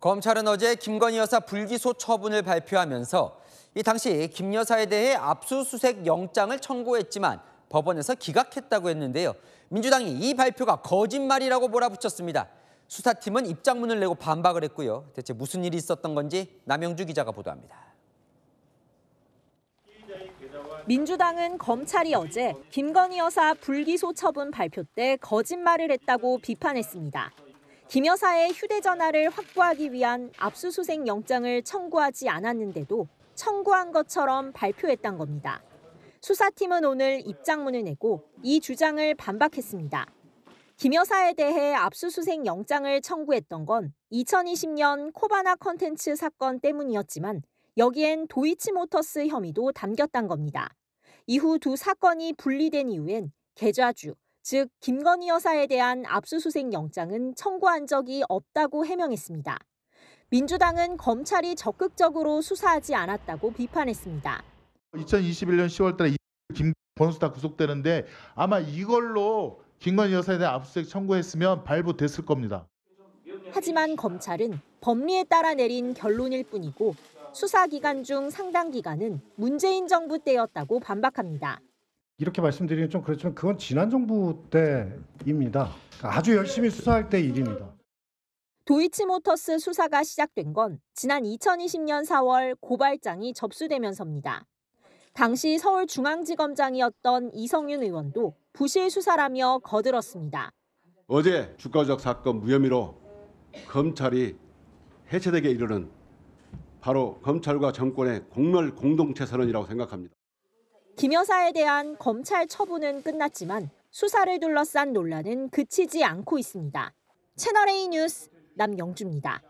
검찰은 어제 김건희 여사 불기소 처분을 발표하면서 이 당시 김 여사에 대해 압수수색 영장을 청구했지만 법원에서 기각했다고 했는데요. 민주당이 이 발표가 거짓말이라고 몰아붙였습니다. 수사팀은 입장문을 내고 반박을 했고요. 대체 무슨 일이 있었던 건지 남영주 기자가 보도합니다. 민주당은 검찰이 어제 김건희 여사 불기소 처분 발표 때 거짓말을 했다고 비판했습니다. 김 여사의 휴대전화를 확보하기 위한 압수수색 영장을 청구하지 않았는데도 청구한 것처럼 발표했던 겁니다. 수사팀은 오늘 입장문을 내고 이 주장을 반박했습니다. 김 여사에 대해 압수수색 영장을 청구했던 건 2020년 코바나 컨텐츠 사건 때문이었지만 여기엔 도이치모터스 혐의도 담겼단 겁니다. 이후 두 사건이 분리된 이후엔 계좌주, 즉 김건희 여사에 대한 압수수색 영장은 청구한 적이 없다고 해명했습니다. 민주당은 검찰이 적극적으로 수사하지 않았다고 비판했습니다. 2021년 10월 달에 김 번수다 구속되는데 아마 이걸로 김건희 여사에 대한 압수수색 청구했으면 발부됐을 겁니다. 하지만 검찰은 법리에 따라 내린 결론일 뿐이고 수사 기간 중 상당 기간은 문재인 정부 때였다고 반박합니다. 이렇게 말씀드리면 좀 그렇지만 그건 지난 정부 때입니다. 아주 열심히 수사할 때 일입니다. 도이치모터스 수사가 시작된 건 지난 2020년 4월 고발장이 접수되면서입니다. 당시 서울중앙지검장이었던 이성윤 의원도 부실 수사라며 거들었습니다. 어제 주가 조작 사건 무혐의로 검찰이 해체되게 이르는 바로 검찰과 정권의 공멸 공동체 선언이라고 생각합니다. 김 여사에 대한 검찰 처분은 끝났지만 수사를 둘러싼 논란은 그치지 않고 있습니다. 채널A 뉴스 남영주입니다.